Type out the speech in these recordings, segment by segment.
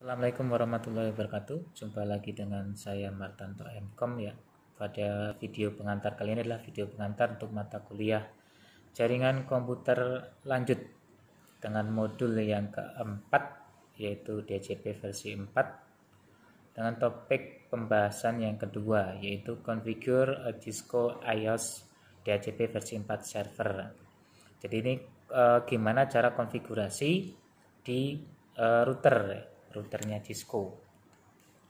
Assalamualaikum warahmatullahi wabarakatuh Jumpa lagi dengan saya Martanto Mkom ya Pada video pengantar kali ini adalah video pengantar untuk mata kuliah Jaringan komputer lanjut Dengan modul yang keempat Yaitu DCP versi 4 Dengan topik pembahasan yang kedua Yaitu Configure a Cisco IOS DHCP versi 4 server Jadi ini e, gimana cara konfigurasi di e, router routernya Cisco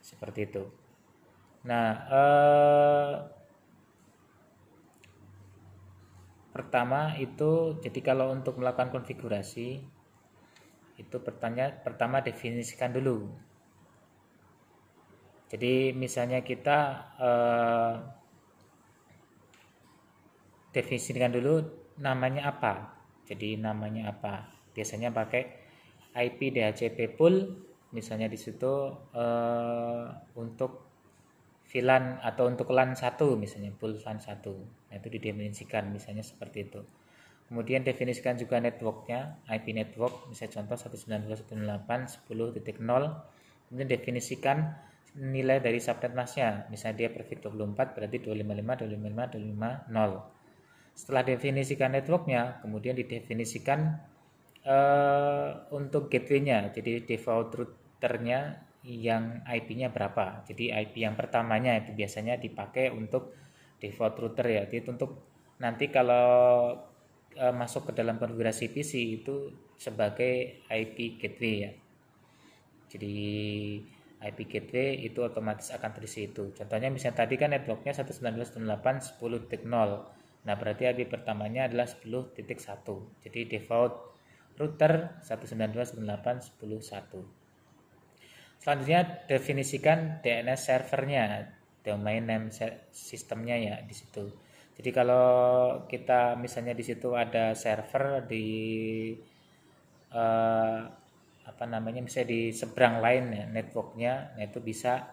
seperti itu nah eh, pertama itu jadi kalau untuk melakukan konfigurasi itu pertanya pertama definisikan dulu jadi misalnya kita eh, definisikan dulu namanya apa jadi namanya apa biasanya pakai IP DHCP pool misalnya di situ uh, untuk VLAN atau untuk LAN 1 misalnya pool LAN 1 nah, itu didefinisikan misalnya seperti itu kemudian definisikan juga networknya IP network misalnya contoh 192.168.10.0 kemudian definisikan nilai dari subnet masnya misalnya dia prefix 24 berarti 255 255 0 setelah definisikan networknya kemudian didefinisikan uh, untuk gateway-nya, jadi default ruter-nya yang IP-nya berapa. Jadi IP yang pertamanya itu biasanya dipakai untuk default router ya. Jadi untuk nanti kalau uh, masuk ke dalam konfigurasi PC itu sebagai IP gateway ya. Jadi IP gateway itu otomatis akan terisi itu. Contohnya misalnya tadi kan networknya 192.168.10.0. Nah berarti IP pertamanya adalah 10.1. Jadi default router 192.168.10.1. Selanjutnya definisikan DNS servernya, domain name sistemnya ya di situ. Jadi kalau kita misalnya di situ ada server di eh, apa namanya misalnya di seberang lain ya, networknya, nah itu bisa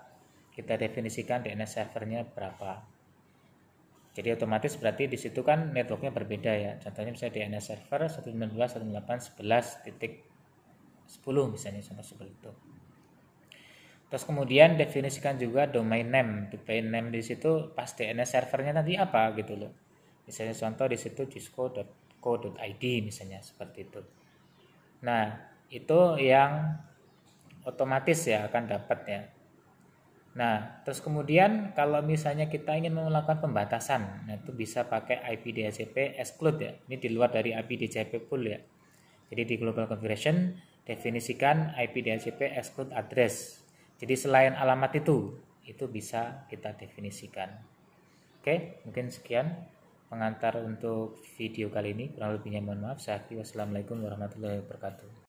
kita definisikan DNS servernya berapa. Jadi otomatis berarti di situ kan networknya berbeda ya. Contohnya misalnya di NS server 192.168.11.10 misalnya sama seperti itu. Terus kemudian definisikan juga domain name. Domain name di situ pas DNS servernya nanti apa gitu loh. Misalnya contoh di situ Id misalnya seperti itu. Nah, itu yang otomatis ya akan dapat ya Nah, terus kemudian kalau misalnya kita ingin melakukan pembatasan, nah itu bisa pakai IP DHCP exclude ya. Ini di luar dari IP DHCP pool ya. Jadi di global configuration definisikan IP DHCP exclude address. Jadi selain alamat itu, itu bisa kita definisikan. Oke, mungkin sekian pengantar untuk video kali ini. Kurang lebihnya mohon maaf. Saya Wassalamualaikum warahmatullahi wabarakatuh.